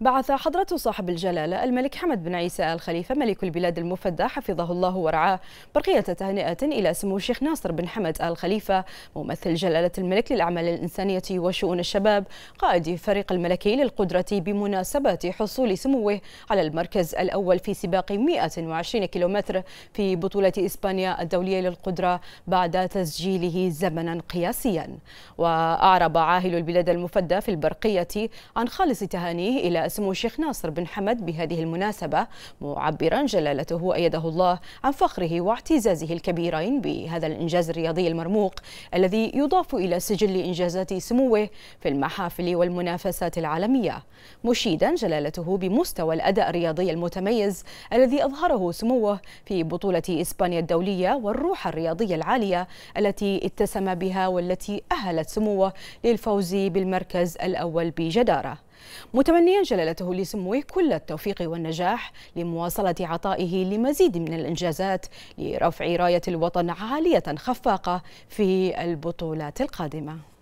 بعث حضرة صاحب الجلالة الملك حمد بن عيسى الخليفة ملك البلاد المفدى حفظه الله ورعاه برقية تهنئة إلى سمو الشيخ ناصر بن حمد الخليفة ممثل جلالة الملك للأعمال الإنسانية وشؤون الشباب قائد فريق الملكي للقدرة بمناسبة حصول سموه على المركز الأول في سباق 120 كيلومتر في بطولة إسبانيا الدولية للقدرة بعد تسجيله زمنا قياسيا وأعرب عاهل البلاد المفدى في البرقية عن خالص تهانيه إلى سمو الشيخ ناصر بن حمد بهذه المناسبة معبرا جلالته أيده الله عن فخره واعتزازه الكبيرين بهذا الإنجاز الرياضي المرموق الذي يضاف إلى سجل إنجازات سموه في المحافل والمنافسات العالمية مشيدا جلالته بمستوى الأداء الرياضي المتميز الذي أظهره سموه في بطولة إسبانيا الدولية والروح الرياضية العالية التي اتسم بها والتي أهلت سموه للفوز بالمركز الأول بجدارة متمنيا جلالته لسموه كل التوفيق والنجاح لمواصلة عطائه لمزيد من الإنجازات لرفع راية الوطن عالية خفاقة في البطولات القادمة